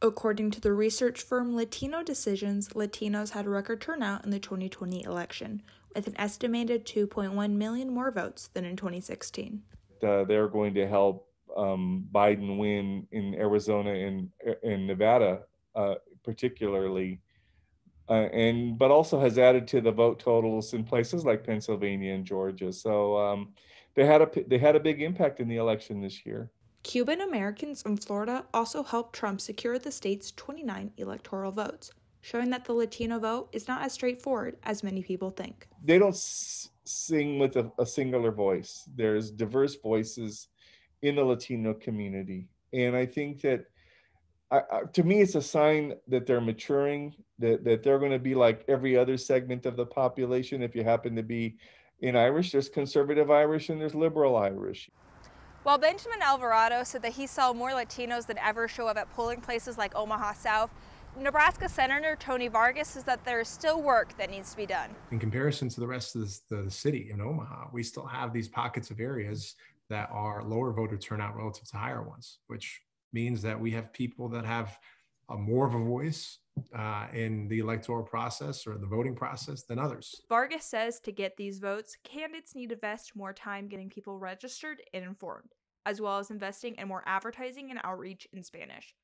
According to the research firm Latino Decisions, Latinos had a record turnout in the 2020 election, with an estimated 2.1 million more votes than in 2016. Uh, they're going to help um, Biden win in Arizona and in Nevada, uh, particularly, uh, and but also has added to the vote totals in places like Pennsylvania and Georgia. So um, they had a they had a big impact in the election this year. Cuban Americans in Florida also helped Trump secure the state's 29 electoral votes, showing that the Latino vote is not as straightforward as many people think. They don't s- sing with a, a singular voice, there's diverse voices in the Latino community. And I think that. I, I, to me, it's a sign that they're maturing, that, that they're going to be like every other segment of the population. If you happen to be in Irish, there's conservative Irish and there's liberal Irish. While Benjamin Alvarado said that he saw more Latinos than ever show up at polling places like Omaha South, Nebraska Senator Tony Vargas says that there is still work that needs to be done. In comparison to the rest of the, city in Omaha, we still have these pockets of areas that are lower voter turnout relative to higher ones, which means that we have people that have a more of a voice uh, in the electoral process or the voting process than others. Vargas says to get these votes, candidates need to invest more time getting people registered and informed as well as investing in more advertising and outreach in Spanish.